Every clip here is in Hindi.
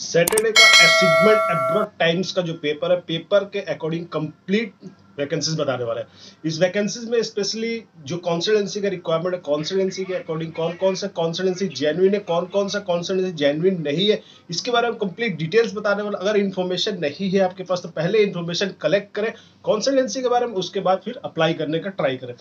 सैटरडे का असिगमेंट एब्रॉड टाइम्स का जो पेपर है पेपर के अकॉर्डिंग कंप्लीट वैकेंसीज बताने वाला है इस वैकेंसीज में स्पेशली जो कॉन्सल्टेंसी का रिक्वायरमेंट है कॉन्सल्टेंसी के अकॉर्डिंग कौन कौन सा कॉन्सल्टेंसी जेनुइन है कौन कौन सा कॉन्सल्टेंसी जेनुइन नहीं है इसके बारे में कंप्लीट डिटेल्स बताने वाला अगर इन्फॉर्मेशन नहीं है आपके पास तो पहले इन्फॉर्मेशन कलेक्ट करें कॉन्सल्टेंसी के बारे में उसके बाद फिर अप्लाई करने का ट्राई करें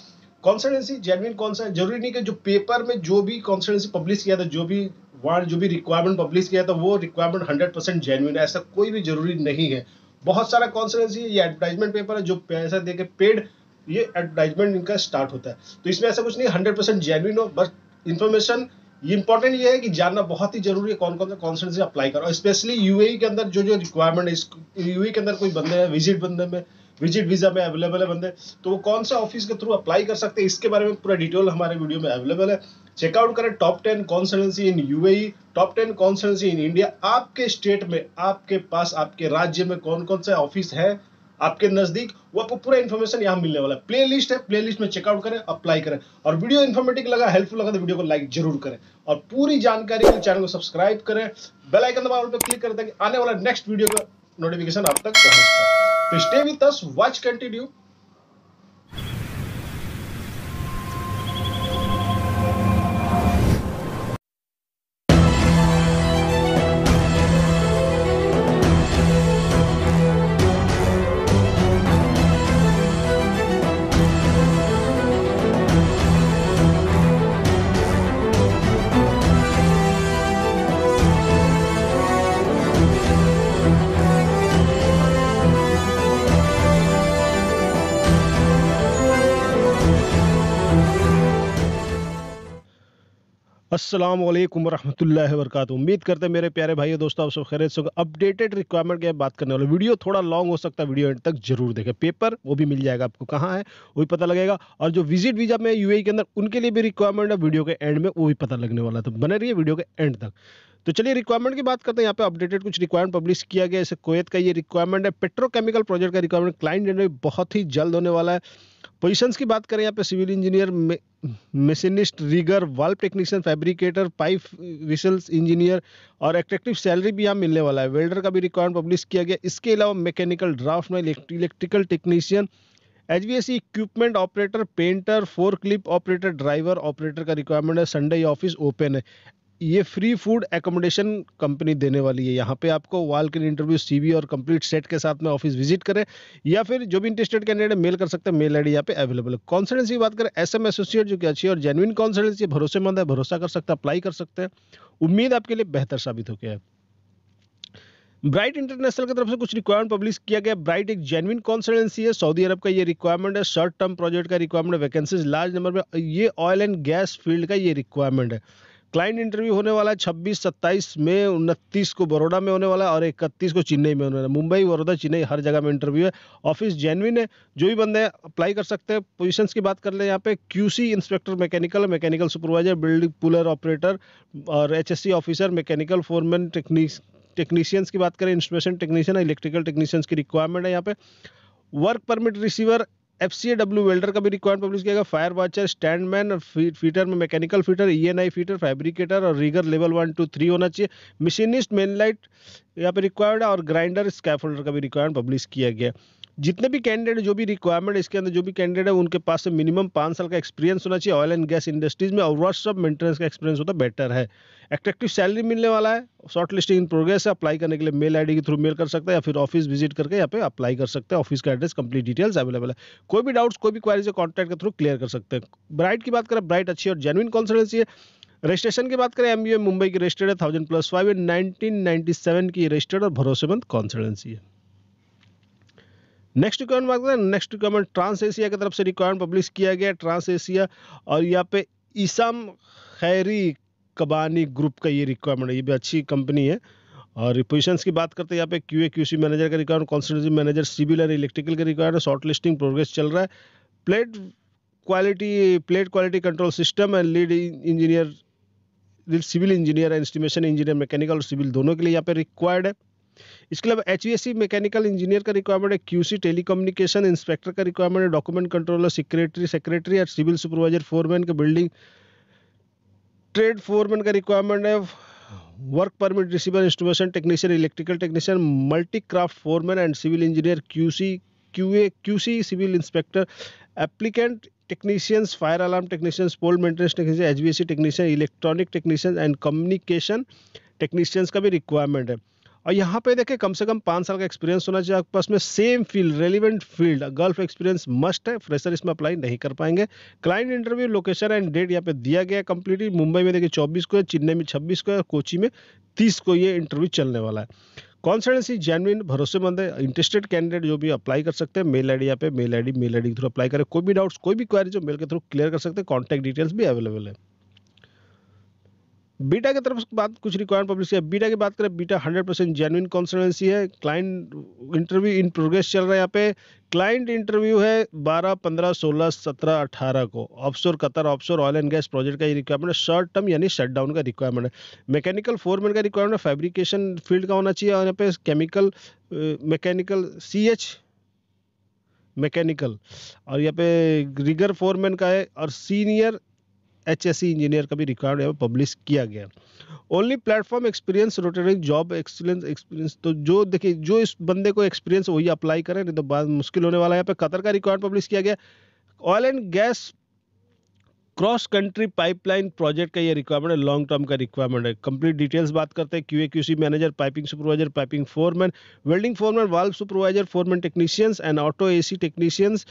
कॉन्सल्टेंसी जेनविन कॉन्सल्ट जरूरी नहीं कि जो पेपर में जो भी कॉन्सल्टेंसी पब्लिश किया था जो भी वार्ड जो भी रिक्वायरमेंट पब्लिश किया था वो रिक्वायरमेंट हंड्रेड परसेंट जेनविन है ऐसा कोई भी जरूरी नहीं है बहुत सारा कॉन्सल्टेंसी ये एडवर्टाइजमेंट पेपर है जो पैसा दे के पेड ये एडवर्टाइजमेंट इनका स्टार्ट होता है तो इसमें ऐसा कुछ नहीं हंड्रेड परसेंट जेनविन हो बस इन्फॉर्मेशन ये इंपॉर्टेंट ये है कि जानना बहुत ही जरूरी है कौन कौन सा कॉन्सल्टेंसी अप्लाई करो स्पेशली यूएई e के अंदर जो जो रिक्वायरमेंट है यूएई e के अंदर कोई बंदे हैं विजिट बंदे में विजिट वीजा में अवेलेबल है बंदे तो वो कौन सा ऑफिस के थ्रू अप्लाई कर सकते हैं इसके बारे में पूरा डिटेल हमारे वीडियो में अवेलेबल है चेकआउट करें top ten consultancy in U top ten consultancy in India आपके स्टेट में आपके पास आपके राज्य में कौन कौन से ऑफिस है आपके नजदीक वो आपको पूरा इन्फॉर्मेशन यहाँ मिलने वाला है प्लेलिस्ट है प्लेलिस्ट में चेकआउट करें अप्लाई करें और वीडियो इन्फॉर्मेटिव लगा हेल्पफुल लगा तो वीडियो को लाइक जरूर करें और पूरी जानकारी के चैनल को सब्सक्राइब करें बेल आइकन दबाव पर क्लिक करें ताकि आने वाला नेक्स्ट वीडियो का नोटिफिकेशन आप तक पहुंचता है तो stay with us watch continue असलम वरहमल वर्क उम्मीद करते हैं मेरे प्यारे भाइयों दोस्तों आप सब खैरियत से अपडेटेड रिक्वायरमेंट के बात करने वाले वीडियो थोड़ा लॉन्ग हो सकता है वीडियो एंड तक जरूर देखें पेपर वो भी मिल जाएगा आपको कहाँ है वो भी पता लगेगा और जो विजिट वीजा में यूएई e के अंदर उनके लिए भी रिक्वायरमेंट है वीडियो के एंड में वो भी पता लगने वाला है तो बने है वीडियो के एंड तक तो चलिए रिक्वायरमेंट की बात करते हैं यहाँ पे अपडेटेड कुछ रिक्वायरमेंट पब्लिश किया गया जैसे कोयत का ये रिक्वायरमेंट है पेट्रोकेमिकल प्रोजेक्ट का रिक्वायरमेंट क्लाइंट बहुत ही जल्द होने वाला है पोजीशंस की बात करें यहाँ पे civil engineer machinist rigger valve technician fabricator pipe विशल्स इंजीनियर और एट्रेक्टिव सैलरी भी यहाँ मिलने वाला है वेल्डर का भी रिक्वायरमेंट पब्लिश किया गया इसके अलावा mechanical draftsman electrical technician H B S equipment operator painter forklift operator driver operator का रिक्वायरमेंट है संडे ऑफिस ओपन है ये फ्री फूड एकोमोडेशन कंपनी देने वाली है यहाँ पे आपको वाल के इंटरव्यू सीवी और कंप्लीट सेट के साथ में ऑफिस विजिट करें या फिर जो भी इंटरेस्टेड कैंडिडेट मेल कर सकते हैं मेल आईडी यहाँ पे अवेलेबल है कॉन्सल्टेंसी की बात करें एस एम एसोसिएट जो कि अच्छी और जेनुइन कॉन्सल्टेंसी भरोसेमंद है भरोसा कर सकते हैं अप्लाई कर सकते हैं उम्मीद आपके लिए बेहतर साबित गया है ब्राइट इंटरनेशनल की तरफ से कुछ रिक्वायरमेंट पब्लिश किया गया ब्राइट एक जेनविन कॉन्सल्टेंसी है सऊदी अरब का ये रिक्वायरमेंट है शॉर्ट टर्म प्रोजेक्ट का रिक्वायरमेंट वैकेंसीज लार्ज नंबर में ये ऑयल एंड गैस फील्ड का ये रिक्वायरमेंट है क्लाइंट इंटरव्यू होने वाला है छब्बीस सत्ताईस में उनतीस को बड़ोड़ा में होने वाला है और इकतीस को चेन्नई में होने वाला है मुंबई बड़ौदा चेन्नई हर जगह में इंटरव्यू है ऑफिस जेनविन है जो भी बंदे अप्लाई कर सकते हैं पोजीशंस की बात कर ले यहाँ पे QC inspector mechanical mechanical supervisor building puller operator और एच ऑफिसर मैकेनिकल फोरमैन टेक्नी टेक्नीशियंस की बात करें इंस्ट्रूमेशन टेक्नीशियन इलेक्ट्रिकल टेक्नीशियंस की रिक्वायरमेंट है यहाँ पे work permit receiver F C W welder का भी रिक्वायरमेंट पब्लिश किया गया फायर वाचर स्टैंडमैन फीटर में mechanical fitter E N I fitter fabricator और rigger level one two three होना चाहिए मशीनिस्ट मेन लाइट यहाँ पर रिक्वायर्ड है और ग्राइंडर स्कैफोल्डर का भी रिक्वायरमेंट पब्लिश किया गया जितने भी कैंडिडेट जो भी रिक्वायरमेंट इसके अंदर जो भी कैंडिडेट है उनके पास से मिनिमम पाँच साल का एक्सपीरियंस होना चाहिए ऑयल एंड गैस इंडस्ट्रीज में और सब मेंटेनेंस का एक्सपीरियंस होता बेटर है एट्रैक्टिव सैलरी मिलने वाला है शॉर्ट लिस्टिंग इन प्रोग्रेस है अप्लाई करने के लिए मेल आईडी के थ्रू मेल कर सकते हैं या फिर ऑफिस विजिट करके यहाँ पे अप्लाई कर सकते हैं ऑफिस का एड्रेस कंप्लीट डिटेल्स अवेलेबल है कोई भी डाउट्स कोई भी क्वारीज से कॉन्टैक्ट के थ्रू क्लियर कर सकते हैं ब्राइट की बात करें ब्राइट अच्छी और जेनुइन कॉन्सल्टेंसी है रजिस्ट्रेशन की बात करें एम बी मुंबई की रजिस्टर्ड है thousand plus five nineteen ninety seven की रजिस्टर्ड और भरोसेमंद कॉन्सल्टेंसी है नेक्स्ट रिक्वायरमेंट बात करें नेक्स्ट रिक्वायरमेंट ट्रांस एशिया की तरफ से रिक्वायरमेंट पब्लिश किया गया ट्रांस एशिया और यहाँ पे ईसाम खैरी कबानी ग्रुप का ये रिक्वायरमेंट है ये भी अच्छी कंपनी है और पोजिशन की बात करते हैं यहाँ पे Q A Q C manager का रिक्वायरमेंट कॉन्स्टेंसी मैनेजर सिविल और इलेक्ट्रिकल का रिक्वायरमेंट शॉर्ट लिस्टिंग प्रोग्रेस चल रहा है plate quality plate quality control system and lead engineer civil engineer and estimation engineer mechanical और सिविल दोनों के लिए यहाँ पे रिक्वायर्ड है इसके अलावा एच मैकेनिकल इंजीनियर का रिक्वायरमेंट है क्यूसी टेलीकम्युनिकेशन इंस्पेक्टर का रिक्वायरमेंट है डॉक्यूमेंट कंट्रोलर सेक्रेटरी सेक्रेटरी और सिविल सुपरवाइजर फोरमैन के बिल्डिंग ट्रेड फोरमैन का रिक्वायरमेंट है work permit receiver instrumentation technician electrical technician multi craft foreman and civil engineer Q Q C A Q C civil inspector applicant technicians fire alarm technicians pole maintenance technician H technician electronic technician and communication technicians का भी रिक्वायरमेंट है और यहाँ पे देखिए कम से कम पाँच साल का एक्सपीरियंस होना चाहिए आपके पास में same field relevant field Gulf experience must है फ्रेशर इसमें अप्लाई नहीं कर पाएंगे client interview location and date यहाँ पे दिया गया है कंप्लीटली मुंबई में देखिए चौबीस को है चेन्नई में छब्बीस को है कोची में तीस को ये इंटरव्यू चलने वाला है कॉन्सल्टेंसी जेनविन भरोसेमंद है इंटरेस्टेड कैंडिडेट जो भी अप्लाई कर सकते हैं मेल आई डी यहाँ पे mail I D mail I D के थ्रू अप्लाई करें कोई भी डाउट्स कोई भी क्वारी जो मेल के थ्रू क्लियर कर सकते हैं कॉन्टैक्ट डिटेल्स भी अवेलेबल है बीटा की तरफ बात कुछ रिक्वायरमेंट पब्लिश है बीटा की बात करें बीटा 100 परसेंट जेनुइन कॉन्सल्टेंसी है क्लाइंट इंटरव्यू इन प्रोग्रेस चल रहा है यहाँ पे क्लाइंट इंटरव्यू है 12, 15, 16, 17, 18 को offshore Qatar offshore oil and gas project का ये रिक्वायरमेंट है शॉर्ट टर्म यानी शट डाउन का रिक्वायरमेंट है मैकेनिकल फोरमैन का रिक्वायरमेंट है फैब्रिकेशन फील्ड का होना चाहिए और यहाँ पे chemical mechanical C H mechanical और यहाँ पे रिगर फोरमैन का है और सीनियर एच इंजीनियर e का भी रिकॉर्ड यहाँ पब्लिश किया गया only platform experience rotating job experience experience तो जो देखिए जो इस बंदे को एक्सपीरियंस वही अप्लाई करें नहीं तो बाद मुश्किल होने वाला है यहाँ पे कतर का रिकॉर्ड पब्लिश किया गया oil and gas cross country pipeline project का ये रिक्वायरमेंट है लॉन्ग टर्म का रिक्वायरमेंट है कंप्लीट डिटेल्स बात करते हैं QA QC manager piping supervisor piping foreman welding foreman valve supervisor foreman technicians and auto AC technicians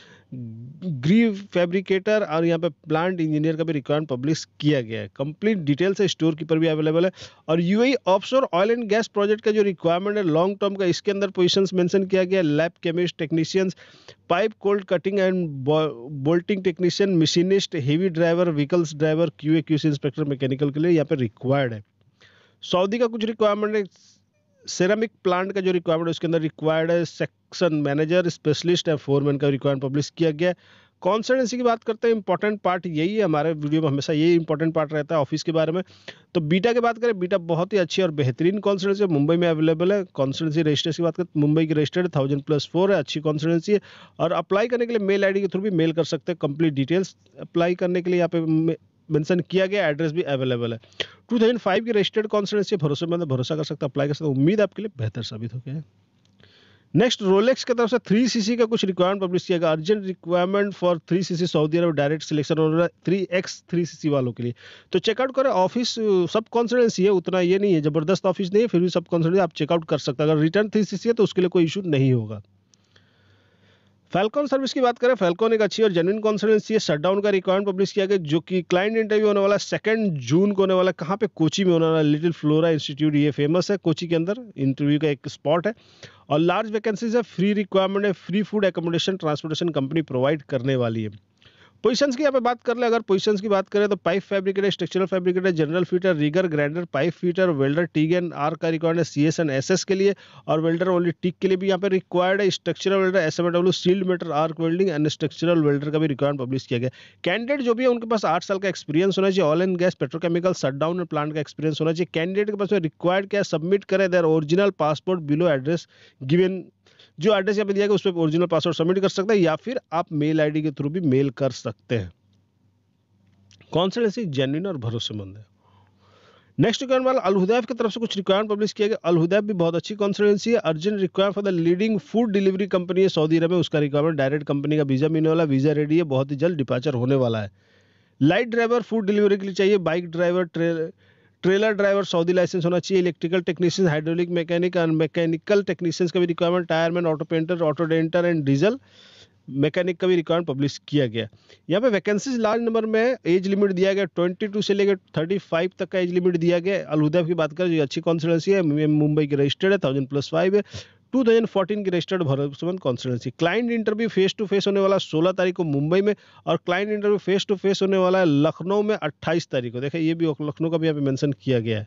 ग्रीव फैब्रिकेटर और यहाँ पे प्लांट इंजीनियर का भी रिक्वायरमेंट पब्लिश किया गया है कंप्लीट डिटेल्स है स्टोर कीपर भी अवेलेबल है और UAE offshore oil and gas project का जो रिक्वायरमेंट है लॉन्ग टर्म का इसके अंदर पोजिशन मैंशन किया गया lab chemist technicians pipe cold cutting and bolting technician machinist heavy driver vehicles driver Q A QC inspector mechanical के लिए यहाँ पे रिक्वायर्ड है सऊदी का कुछ रिक्वायरमेंट है सेरामिक प्लांट का जो रिक्वायरमेंट है उसके अंदर रिक्वायर्ड है section manager specialist and foreman का रिक्वायरमेंट पब्लिश किया गया है कॉन्सल्टेंसी की बात करते हैं इंपॉर्टेंट पार्ट यही है हमारे वीडियो में हमेशा यही इंपॉर्टेंट पार्ट रहता है ऑफिस के बारे में तो बीटा की बात करें बीटा बहुत ही अच्छी और बेहतरीन कॉन्सर्टेंसी है मुंबई में अवेलेबल है कॉन्सर्टेंसी रजिस्टर्स की बात करें तो मुंबई की रजिस्टर्ड थाउजेंड प्लस फोर है अच्छी कॉन्सल्टेंसी है और अप्लाई करने के लिए मेल आई के थ्रू भी मेल कर सकते हैं कंप्लीट डिटेल्स अप्लाई करने के लिए यहाँ पे मेंशन किया गया एड्रेस भी अवेलेबल है 2005 की रजिस्टर्ड भरोसे में भरोसा कर सकते हैं अप्लाई कर सकते हैं उम्मीद आपके लिए बेहतर साबित हो गया है नेक्स्ट रोलेक्स की तरफ से थ्री सी का कुछ रिक्वायरमेंट पब्लिश किया गया urgent requirement for three C Saudi Arab direct selection और थ्री एक्स थ्री सी वालों के लिए तो चेकआउट करें ऑफिस सब कॉन्सिडेंसी है उतना ये नहीं है जबरदस्त ऑफिस नहीं है फिर भी सब कॉन्सल्टेंसी आप चेकआउट कर सकते हैं अगर रिटर्न थ्री सी है तो उसके लिए कोई इशू नहीं होगा फैलकॉन सर्विस की बात करें फैलकॉन एक अच्छी और जेनुइन कॉन्सल्टेंसी है शटडाउन का रिक्वायरमेंट पब्लिश किया गया जो कि क्लाइंट इंटरव्यू होने वाला सेकंड जून को होने वाला कहाँ पे कोची में होने वाला लिटिल फ्लोरा इंस्टीट्यूट ये फेमस है कोची के अंदर इंटरव्यू का एक स्पॉट है और लार्ज वैकेंसीज है फ्री रिक्वायरमेंट है free food accommodation transportation company provide करने वाली है पोजिशंस की यहाँ पे बात कर ले अगर पोजिशंस की बात करें तो pipe fabricator structural fabricator general fitter rigger grinder pipe fitter welder TIG and R का रिक्वायर्ड है C S and S S के लिए और वेल्डर ओनली टिक के लिए भी यहाँ पे रिक्वायर्ड है structural welder S M W shielded metal arc welding and structural welder का भी रिक्वायरमेंट पब्लिश किया गया कैंडिडेट जो भी है उनके पास आठ साल का एक्सपीरियंस होना चाहिए oil and gas petrochemical shutdown plant का एक्सपीरियंस होना चाहिए कैंडिडेट के पास में रिक्वायर्ड क्या है सबमिट करें there original passport below address given जो एड्रेस यहाँ पे दिया गया उस पर ओरिजिनल पासवर्ड सबमिट कर सकते हैं या फिर आप मेल आईडी के थ्रू भी मेल कर सकते हैं कौन कॉन्सल्टेंसी जेन्यून और भरोसेमंद है नेक्स्ट रिक्वायरमेंट वाला अलहुदैब की तरफ से कुछ रिक्वायरमेंट पब्लिश किया गया अलहुदैब भी बहुत अच्छी कॉन्सल्टेंसी है urgent require for the leading food delivery company है सऊदी अरब में उसका रिक्वायरमेंट डायरेक्ट कंपनी का वीज़ा मिलने वाला वीज़ा रेडी है बहुत ही जल्द डिपार्चर होने वाला है लाइट ड्राइवर फूड डिलीवरी के लिए चाहिए bike driver trail trailer driver Saudi licence होना चाहिए electrical technician hydraulic mechanic and mechanical technicians का भी requirement tyreman auto painter auto denter and diesel mechanic का भी रिक्वायरमेंट पब्लिश किया गया यहाँ पे वैकेंसीज लार्ज नंबर में एज लिमिट दिया गया ट्वेंटी से लेकर थर्टी तक का एज लिमिट दिया गया अलहुदा की बात करें जो अच्छी कॉन्स्टिटेंसी है मुंबई की रजिस्टर्ड है थाउजेंड प्लस फाइव है 2014 की रजिस्टर्ड भरोसेमंद constituency client interview face to face होने वाला 16 तारीख को मुंबई में और client interview face to face होने वाला है लखनऊ में 28 तारीख को देखिए ये भी लखनऊ का भी यहाँ पे मेंशन किया गया है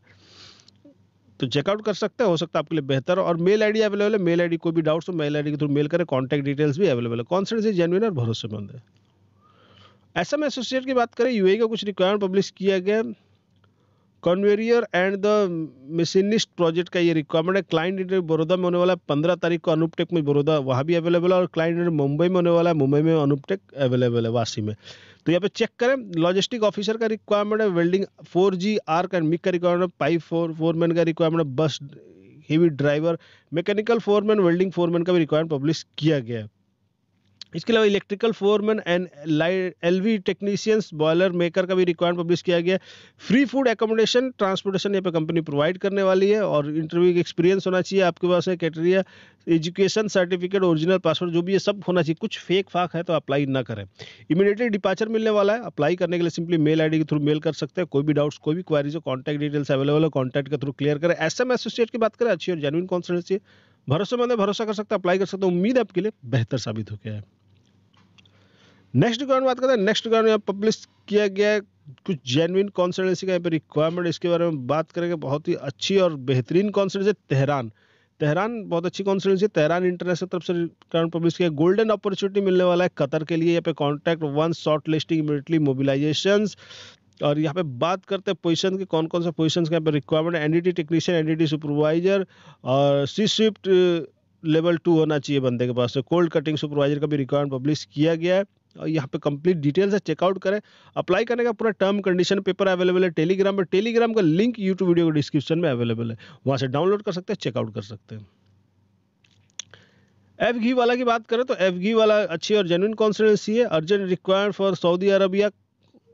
तो चेकआउट कर सकते हैं हो सकता है आपके लिए बेहतर और मेल आईडी अवेलेबल है मेल आईडी कोई भी डाउट्स हो मेल आईडी के थ्रू मेल करें कॉन्टैक्ट डिटेल्स भी अवेलेबल है कॉन्स्टेंसी जेनविन और भरोसेमंद है एस एम एसोसिएट की बात करें यूए e का कुछ रिक्वायरमेंट पब्लिश किया गया conveyor and the machinist project का ये रिक्वायरमेंट है क्लाइंट इंटर बड़ौदा में होने वाला है पंद्रह तारीख को अनुपटेक में बड़ौदा वहाँ भी अवेलेबल है और क्लाइंट इंटर मुंबई में होने वाला है मुंबई में अनुपटेक अवेलेबल है वासी में तो यहाँ पे चेक करें लॉजिस्टिक ऑफिसर का रिक्वायरमेंट है वेल्डिंग फोर जी आर का मिक का रिक्वायरमेंट है पाइप फोर फोरमैन का रिक्वायरमेंट है bus heavy driver mechanical foreman welding foreman का भी रिक्वायरमेंट पब्लिश किया गया है इसके अलावा electrical foreman and L V technicians boiler maker का भी रिक्वायरमेंट पब्लिश किया गया फ्री फूड एकोमोडेशन ट्रांसपोर्टेशन यहाँ पे कंपनी प्रोवाइड करने वाली है और इंटरव्यू का एक्सपीरियंस होना चाहिए आपके पास है criteria education certificate original password जो भी है सब होना चाहिए कुछ फेक फाक है तो अप्लाई ना करें इमीडिएटली डिपार्चर मिलने वाला है अप्लाई करने के लिए सिंपली मेल आई के थ्रू मेल कर सकते हैं कोई भी डाउट्स कोई भी क्वारीज हो कॉन्टैक्ट डिटेल्स अवेलेबल है कॉन्टैक्ट के थ्रू क्लियर करें एस एम एसोसिएट की बात करें अच्छी और जेनुइन कॉन्सल्टेंसी भरोसे है भरोसा कर सकते हैं अप्लाई कर सकते हैं उम्मीद आपके लिए बेहतर साबित हो गया है नेक्स्ट रिक्वायरमेंट बात करते हैं नेक्स्ट रिक्वायरमेंट पब्लिश किया गया है कुछ जेनविन कॉन्सल्टेंसी का यहाँ पर रिक्वायरमेंट इसके बारे में बात करेंगे बहुत ही अच्छी और बेहतरीन कॉन्सल्टेंसी तेहरान तेहरान बहुत अच्छी कॉन्सल्टेंसी तेहरान इंटरनेशनल तरफ से रिक्वायरमेंट पब्लिश किया गोल्डन अपॉर्चुनिटी मिलने वाला है कतर के लिए यहाँ पे contact one short listing immediately mobilization और यहाँ पे बात करते हैं पोजीशन के कौन कौन से पोजीशन के यहाँ पर requirement NDT technician NDT supervisor और सी स्विफ्ट लेवल टू होना चाहिए बंदे के पास तो कोल्ड कटिंग सुपरवाइजर का भी रिक्वायरमेंट पब्लिश किया गया है यहाँ पे कंप्लीट डिटेल से चेकआउट करें अप्लाई करने का पूरा टर्म कंडीशन पेपर अवेलेबल है टेलीग्राम पर टेलीग्राम का लिंक यूट्यूब वीडियो के डिस्क्रिप्शन में अवेलेबल है वहाँ से डाउनलोड कर सकते हैं चेकआउट कर सकते हैं एफ घी वाला की बात करें तो एफ घी वाला अच्छी और जेनुइन कॉन्स्टिटेंसी है urgent required for Saudi Arabia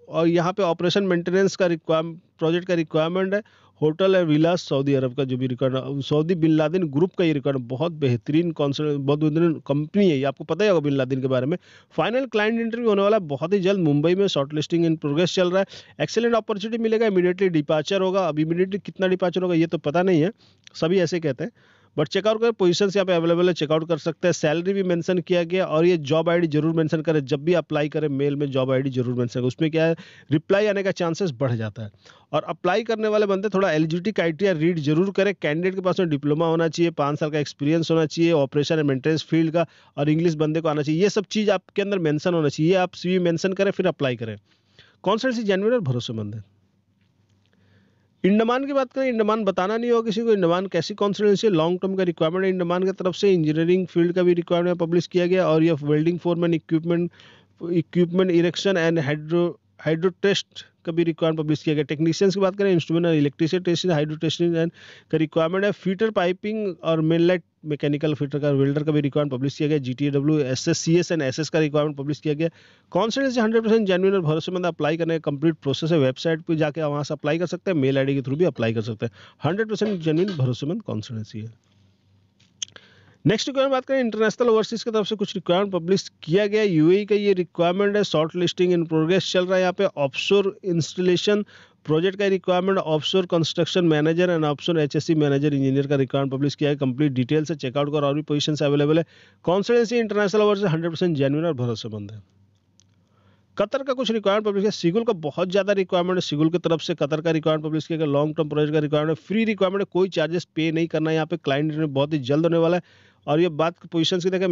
और यहाँ पे ऑपरेशन मेंटेनेंस का रिक्वायम प्रोजेक्ट का रिक्वायरमेंट है होटल है विलास सऊदी अरब का जो भी record Saudi Bin Laden group का ये रिकॉर्ड बहुत बेहतरीन कॉन्सल बहुत बेहतरीन कंपनी है ये आपको पता ही होगा बिन लादिन के बारे में फाइनल क्लाइंट इंटरव्यू होने वाला बहुत ही जल्द मुंबई में शॉर्ट लिस्टिंग इन प्रोग्रेस चल रहा है एक्सेलेंट अपॉर्चुनिटी मिलेगा इमीडिएटली डिपार्चर होगा अब इमीडिएटली कितना डिपार्चर होगा ये तो पता नहीं है सभी ऐसे कहते हैं बट चेकआउट कर पोजिशन यहाँ पे अवेलेबल है चेकआउट कर सकते हैं सैलरी भी मेंशन किया गया और ये जॉब आईडी जरूर मेंशन करें जब भी अप्लाई करें मेल में जॉब आईडी जरूर मेंशन करें उसमें क्या है रिप्लाई आने का चांसेस बढ़ जाता है और अप्लाई करने वाले बंदे थोड़ा एलिजिबिलिटी क्राइटेरिया रीड जरूर करें कैंडिडेट के पास में डिप्लोमा होना चाहिए पाँच साल का एक्सपीरियंस होना चाहिए ऑपरेशन एंड मेंटेनेंस फील्ड का और इंग्लिश बंदे को आना चाहिए ये सब चीज़ आपके अंदर मैंसन होना चाहिए आप सी मेंशन करें फिर अप्लाई करें कौन सा जेनविन और भरोसेमंद है इंडमान की बात करें इंडमान बताना नहीं होगा किसी को इंडमान कैसी है लॉन्ग टर्म का रिक्वायरमेंट है इंडमान की तरफ से इंजीनियरिंग फील्ड का भी रिक्वायरमेंट पब्लिश किया गया और यह welding foreman equipment equipment erection and hydro hydro test का भी रिक्वायरमेंट पब्लिश किया गया टेक्नीशियंस की बात करें instrument electrician testing testing and का रिक्वायरमेंट है फीटर पाइपिंग और मेनलाइट मैकेनिकल फीटर का वेल्डर का भी रिक्वायरमेंट पब्लिश किया गया G T W S S C S and S S का रिक्वायरमेंट पब्लिश किया गया से हंड्रेड परसेंट जेनुअन और भरोसेमंद अप्लाई करने का कंप्लीट प्रोसेस है वेबसाइट पर जाकर वहाँ से अप्लाई कर सकते हैं मेल डी के थ्रू भी अप्लाई कर सकते हैं हंड्रेड परसेंट जेनुअन भरोसेमंद कॉन्सेंसी है नेक्स्ट रिक्वायरमेंट बात करें इंटरनेशनल ओवरसीज की तरफ से कुछ रिक्वायरमेंट पब्लिश किया गया यूएई e का ये रिक्वायरमेंट है शॉर्ट लिस्टिंग इन प्रोग्रेस चल रहा है यहाँ पे ऑफशोर इंस्टॉलेशन प्रोजेक्ट का requirement offshore construction manager and offshore HSC manager engineer का रिक्वायरमेंट पब्लिश किया है कंप्लीट डिटेल से चेकआउट कर और भी पोजीशन अवेलेबल है consultancy international overseas hundred percent genuine और भरोसेमंद है कतर का कुछ रिक्वायरमेंट पब्लिश किया सिगुल का बहुत ज़्यादा रिक्वायरमेंट है सिगुल की तरफ से कतर का रिक्वायरमेंट पब्लिश किया गया लॉन्ग टर्म प्रोजेक्ट का रिक्वायरमेंट फ्री रिक्वायरमेंट है कोई चार्जेस पे नहीं करना है यहाँ पे क्लाइंट बहुत ही जल्द होने वाला है और ये बात पोजिशन की देखें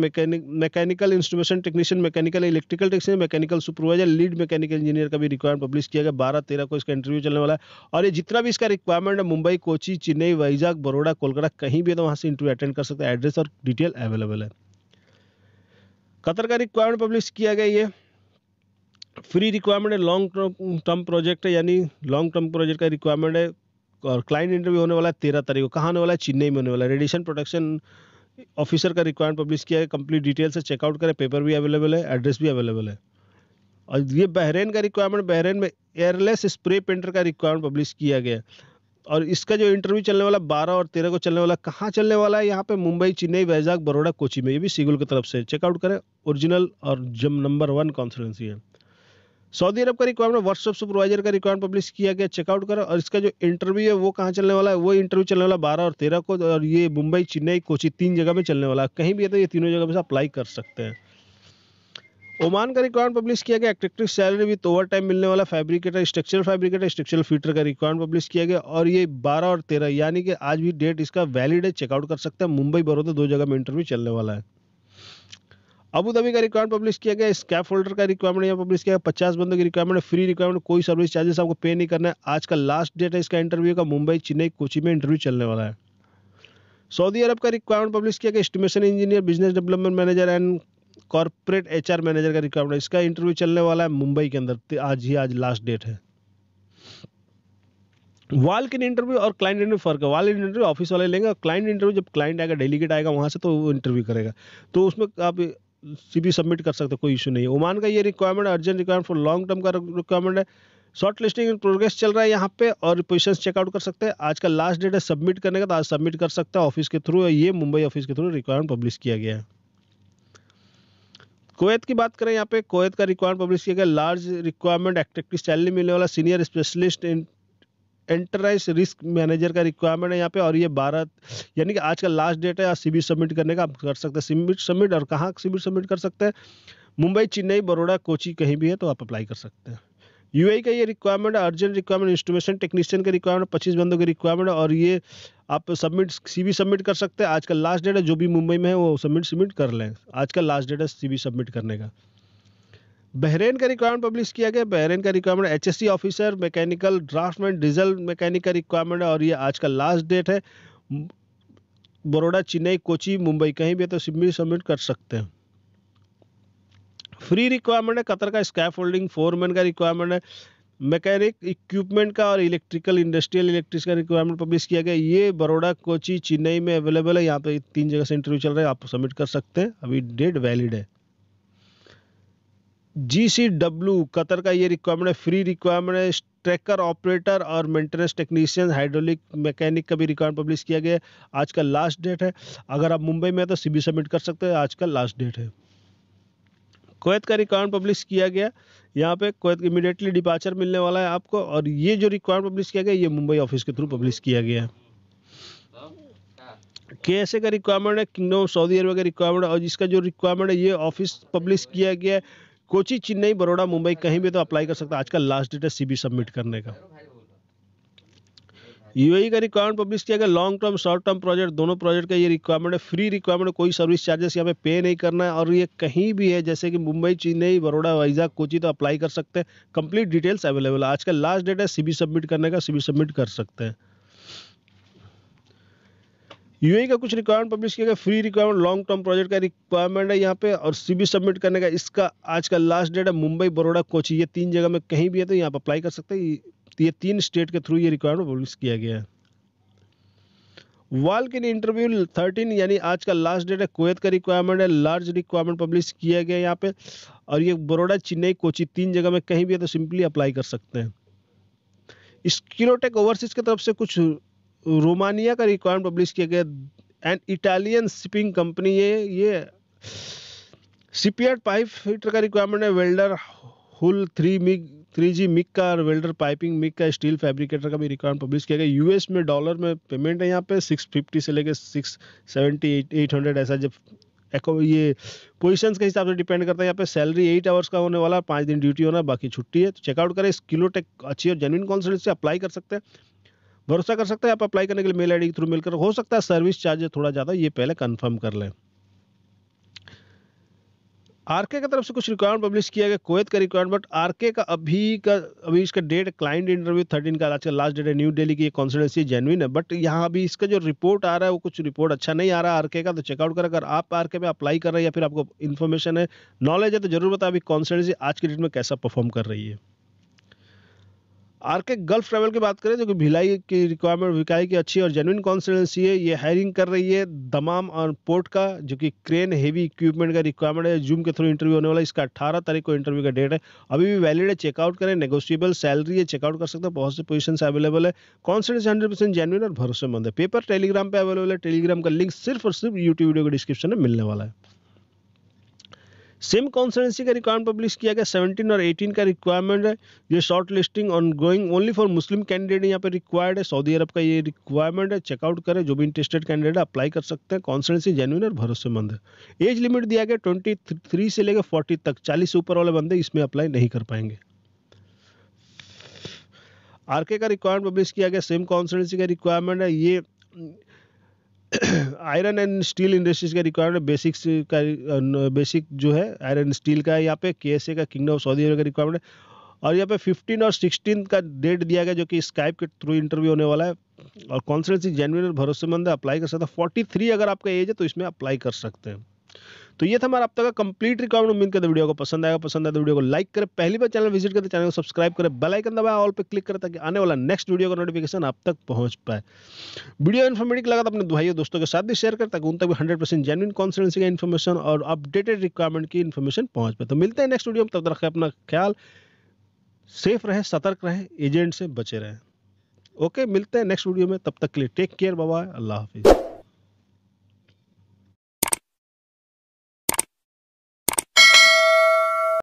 mechanical instrumentation technician mechanical electrical technician mechanical supervisor lead mechanical engineer का भी रिक्वायरमेंट पब्लिश किया गया बारह तेरह को इसका इंटरव्यू चलने वाला है और ये जितना भी इसका रिक्वायरमेंट है मुंबई कोची चेन्नई वाइजाग बड़ोड़ा कोलकाता कहीं भी है तो वहाँ से इंटरव्यू अटेंड कर सकते हैं एड्रेस और डिटेल अवेलेबल है कतर का रिक्वायरमेंट पब्लिश किया गया ये फ्री रिक्वायरमेंट है लॉन्ग टर्म प्रोजेक्ट है यानी लॉन्ग टर्म प्रोजेक्ट का रिक्वायरमेंट है और क्लाइंट इंटरव्यू होने वाला है तेरह तारीख को कहाँ होने वाला है चेन्नई में होने वाला है रेडिएशन प्रोटेक्शन ऑफिसर का रिक्वायरमेंट पब्लिश किया है कंप्लीट डिटेल से चेकआउट करें पेपर भी अवेलेबल है एड्रेस भी अवेलेबल है और ये बहरेन का रिक्वायरमेंट बहरेन में एयरलेस स्प्रे पेंटर का रिक्वायरमेंट पब्लिश किया गया और इसका जो इंटरव्यू चलने वाला बारह और तेरह को चलने वाला कहाँ चलने वाला है यहाँ पर मुंबई चेन्नई वैजाग बड़ोड़ा कोची में ये भी सीगुल की तरफ से चेकआउट करें ओरिजिनल और जम नंबर वन कॉन्फ्रेंसी है सऊदी अरब का रिक्वायरमेंट वर्कशॉप सुपरवाइजर का रिक्वायरमेंट पब्लिश किया गया चेकआउट करो और इसका जो इंटरव्यू है वो कहाँ चलने वाला है वो इंटरव्यू चलने वाला बारह और तेरह को और ये मुंबई चेन्नई कोची तीन जगह में चलने वाला है कहीं भी है तो ये तीनों जगह में अप्लाई कर सकते हैं ओमान का रिक्वायरमेंट पब्लिश किया गया attractive salary with overtime मिलने वाला fabricator structural fabricator structural fitter का रिक्वायरमेंट पब्लिश किया गया और ये 12 और 13 यानी कि आज भी डेट इसका वैलिड है चेकआउट कर सकते हैं मुंबई बरोदा दो जगह में इंटरव्यू चलने वाला है अबू धाबी का रिक्वायरमेंट पब्लिश किया गया स्कैप होल्डर का रिक्वायरमेंट यहाँ पब्लिश किया गया पचास बंदों की रिक्वायरमेंट फ्री रिक्वायरमेंट कोई सर्विस चार्जेस आपको पे नहीं करना है आज का लास्ट डेट है इसका इंटरव्यू का मुंबई चेन्नई कोची में इंटरव्यू चलने वाला है सऊदी अरब का रिक्वायरमेंट पब्लिश किया गया estimation engineer business development manager and corporate HR manager का रिक्वायरमेंट इसका इंटरव्यू चलने वाला है मुंबई के अंदर तो आज ही आज लास्ट डेट है वाल के इंटरव्यू और क्लाइंट इंटरव्यू फर्क है वाल इंटरव्यू ऑफिस वाले लेंगे और क्लाइंट इंटरव्यू जब क्लाइंट आएगा डेलीगेट आएगा वहाँ से तो वो इंटरव्यू करेगा तो उसमें आप सीबी सबमिट कर सकते कोई इशू नहीं है ओमान का ये requirement urgent requirement for long term का रिक्वायरमेंट है शॉर्ट लिस्टिंग प्रोग्रेस चल रहा है यहाँ पे और पोजिशन चेकआउट कर सकते हैं आज का लास्ट डेट है सबमिट करने का तो आज सबमिट कर सकता है ऑफिस के थ्रू ये मुंबई ऑफिस के थ्रू रिक्वायरमेंट पब्लिश किया गया है कोवैत की बात करें यहाँ पे कोवैत का रिक्वायरमेंट पब्लिश किया गया लार्ज रिक्वायरमेंट एक्टिविटी सैलरी मिलने वाला senior specialist in enterprise risk manager का रिक्वायरमेंट है यहाँ पे और ये भारत यानी कि आज का लास्ट डेट है आज सी सबमिट करने का आप कर सकते हैं सीबी सबमिट और कहाँ सी सबमिट कर सकते हैं मुंबई चेन्नई बड़ोड़ा कोची कहीं भी है तो आप अप्लाई कर सकते हैं यू e का ये रिक्वायरमेंट है अर्जेंट रिक्वायरमेंट इंस्ट्रूमेशन टेक्नीशियन का रिक्वायरमेंट पच्चीस बंदों की रिक्वायरमेंट और ये आप सबमिट सीबी सबमिट कर सकते हैं आज का लास्ट डेट है जो भी मुंबई में है वो सबमिट सबमिट कर लें आज का लास्ट डेट है सीवी सबमिट करने का बहरेन का रिक्वायरमेंट पब्लिश किया गया बहरेन का requirement sea officer mechanical draftman diesel mechanic का रिक्वायरमेंट है और ये आज का लास्ट डेट है बड़ोड़ा चेन्नई कोची मुंबई कहीं भी तो सिमी सबमिट कर सकते हैं फ्री रिक्वायरमेंट है कतर का स्कैफ होल्डिंग फोरमैन का रिक्वायरमेंट है मैकेनिक इक्विपमेंट का और इलेक्ट्रिकल इंडस्ट्रियल इलेक्ट्रिक का रिक्वायरमेंट पब्लिश किया गया ये बड़ोड़ा कोची चेन्नई में अवेलेबल है यहाँ पे तीन जगह से इंटरव्यू चल रहा है आप सबमिट कर सकते हैं अभी डेट वैलिड है जी सी डब्ल्यू कतर का ये रिक्वायरमेंट है फ्री रिक्वायरमेंट है ट्रैकर ऑपरेटर और मेंटेनेंस टेक्नीशियन हाइड्रोलिक मैकेनिक का भी रिक्वायरमेंट पब्लिश किया गया है आज का लास्ट डेट है अगर आप मुंबई में है तो सीबी सबमिट कर सकते हैं आज का लास्ट डेट है कोयत का रिक्वायरमेंट पब्लिश किया गया यहाँ पे कोयत इमीडिएटली डिपार्चर मिलने वाला है आपको और ये जो रिक्वायरमेंट पब्लिश किया गया ये मुंबई ऑफिस के थ्रू पब्लिश किया गया है के एस ए का रिक्वायरमेंट है किंगडम ऑफ सऊदी अरब का रिक्वायरमेंट और इसका जो रिक्वायरमेंट है ये ऑफिस पब्लिश किया गया है कोची चेन्नई बड़ोड़ा मुंबई कहीं भी तो अप्लाई कर सकता है आज का लास्ट डेट है सीबी सबमिट करने का यूएई e का रिक्वायरमेंट पब्लिश किया गया long term short term project दोनों प्रोजेक्ट का ये रिक्वायरमेंट है फ्री रिक्वायरमेंट कोई सर्विस चार्जेस यहाँ पे पे नहीं करना है और ये कहीं भी है जैसे कि मुंबई चेन्नई बड़ोड़ा वाइजा कोची तो अप्लाई कर सकते हैं कंप्लीट डिटेल्स अवेलेबल आज का लास्ट डेट है सीबी सबमिट करने का सीबी सबमिट कर सकते हैं यूएई का कुछ रिक्वायरमेंट पब्लिश किया गया free requirement long term project का रिक्वायरमेंट है यहाँ पे और सीबी सबमिट करने का इसका आज का लास्ट डेट है मुंबई बड़ोड़ा कोची ये तीन जगह में कहीं भी है तो यहाँ पर अप्लाई कर सकते हैं ये तीन स्टेट के थ्रू ये रिक्वायरमेंट पब्लिश किया गया है वाल के लिए इंटरव्यू 13 यानी आज का लास्ट डेट है कुवैत का रिक्वायरमेंट है लार्ज रिक्वायरमेंट पब्लिश किया गया यहाँ पे और ये बड़ोड़ा चेन्नई कोची तीन जगह में कहीं भी है तो सिंपली अप्लाई कर सकते हैं स्किलोटेक ओवरसीज की तरफ से कुछ रोमानिया का रिक्वायरमेंट पब्लिश किया गया एंड इटालियन शिपिंग कंपनी ये ये शिपयार्ड पाइप फिटर का रिक्वायरमेंट है welder hull three MIG three G MIG का और वेल्डर पाइपिंग मिक का स्टील फैब्रिकेटर का भी रिक्वायरमेंट पब्लिश किया गया यूएस में डॉलर में पेमेंट है यहाँ पे सिक्स फिफ्टी से लेके six seventy eight eight hundred ऐसा जब ये पोजीशंस के हिसाब से डिपेंड करता है यहाँ पे सैलरी एट आवर्स का होने वाला पाँच दिन ड्यूटी होना बाकी छुट्टी है तो चेकआउट करें स्किलो टेक अच्छी और जेनविन कॉन्सल्ट से अप्लाई कर सकते हैं भरोसा कर सकते हैं आप अप्लाई करने के लिए मेल आईडी के थ्रू मेल कर हो सकता है सर्विस चार्जेस थोड़ा ज़्यादा ये पहले कंफर्म कर लें आरके की तरफ से कुछ रिक्वायरमेंट पब्लिश किया गया कोयत का रिक्वायरमेंट आरके का अभी का अभी इसका डेट क्लाइंट इंटरव्यू थर्टीन का आज का लास्ट डेट है न्यू दिल्ली की कॉन्सल्टेंसी जेनविन है बट यहाँ अभी इसका जो रिपोर्ट आ रहा है वो कुछ रिपोर्ट अच्छा नहीं आ रहा है आरके का तो चेकआउट करें अगर आप आरके में अप्लाई कर रहे हैं या फिर आपको इन्फॉर्मेशन है नॉलेज है तो जरूर बताए अभी कॉन्सल्टेंसी आज के डेट में कैसा परफॉर्म कर रही है आर के गल्फ ट्रेवल की बात करें जो कि भिलाई की रिक्वायरमेंट विकाई की अच्छी और जेनविन कॉन्सल्टेंसी है ये हायरिंग कर रही है दमाम और पोर्ट का जो कि क्रेन हेवी इक्विपमेंट का रिक्वायरमेंट है जूम के थ्रू इंटरव्यू होने वाला इसका अट्ठारह तारीख को इंटरव्यू का डेट है अभी भी वैलिड है चेकआउट करें नेगोशिएबल सैलरी है चेकआउट कर सकते हैं बहुत से पोजिशन अवेलेबल है कॉन्स्टिटेंसी हंड्रेड परसेंट जेनविन और भरोसेमंद है पेपर टेलीग्राम पर अवेलेबल है टेलीग्राम का लिंक सिर्फ और सिर्फ यूट्यूब वीडियो के डिस्क्रिप्शन में मिलने वाला है सेम कॉन्सरेंसी का रिक्वायरमेंट पब्लिश किया गया सेवनटीन और एटीन का रिक्वायरमेंट है जो short listing ongoing only for Muslim candidate यहाँ पे रिक्वायर्ड है सऊदी अरब का ये रिक्वायरमेंट है चेकआउट करें जो भी इंटरेस्टेड कैंडिडेट अप्लाई कर सकते हैं कॉन्सरेंसी जेन्यून और भरोसेमंद है एज लिमिट दिया गया ट्वेंटी थ्री से लेकर फोर्टी तक चालीस ऊपर वाले बंदे इसमें अप्लाई नहीं कर पाएंगे आरके का रिक्वायरमेंट पब्लिश किया गया सेम कॉन्सरेंसी का रिक्वायरमेंट है ये आयरन एंड स्टील इंडस्ट्रीज का रिक्वायरमेंट बेसिक्स का बेसिक जो है आयरन स्टील का यहाँ पे के एस ए का किंगडम ऑफ सऊदी अरब का रिक्वायरमेंट है और यहाँ पे फिफ्टीन और सिक्सटीन का डेट दिया गया जो कि स्काइप के थ्रू इंटरव्यू होने वाला है और जेनविन और भरोसेमंद है अप्लाई कर सकता है फोर्टी थ्री अगर आपका एज है तो इसमें अप्लाई कर सकते हैं तो ये था हमारा अब तक का कंप्लीट रिक्वायरमेंट उम्मीद करते वीडियो को पसंद आएगा पसंद आए तो वीडियो को लाइक करें पहली बार चैनल विजिट करते चैनल को सब्सक्राइब करें बेलाइकन दबाए ऑल पर क्लिक करें ताकि आने वाला नेक्स्ट वीडियो का नोटिफिकेशन आप तक पहुंच पाए वीडियो इन्फॉर्मेटिव लगा तो अपने भाइयों दोस्तों के साथ भी शेयर करें ताकि उन तक भी हंड्रेड परसेंट जेनुइन कॉन्फिडेंसी का इन्फॉर्मेशन और अपडेटेड रिक्वायरमेंट की इन्फॉर्मेशन पहुंच पाए तो मिलते हैं नेक्स्ट वीडियो में तब रखें अपना ख्याल सेफ रहे सतर्क रहे एजेंट से बचे रहें ओके मिलते हैं नेक्स्ट वीडियो में तब तक के लिए टेक केयर बाबा अल्लाह हाफिज़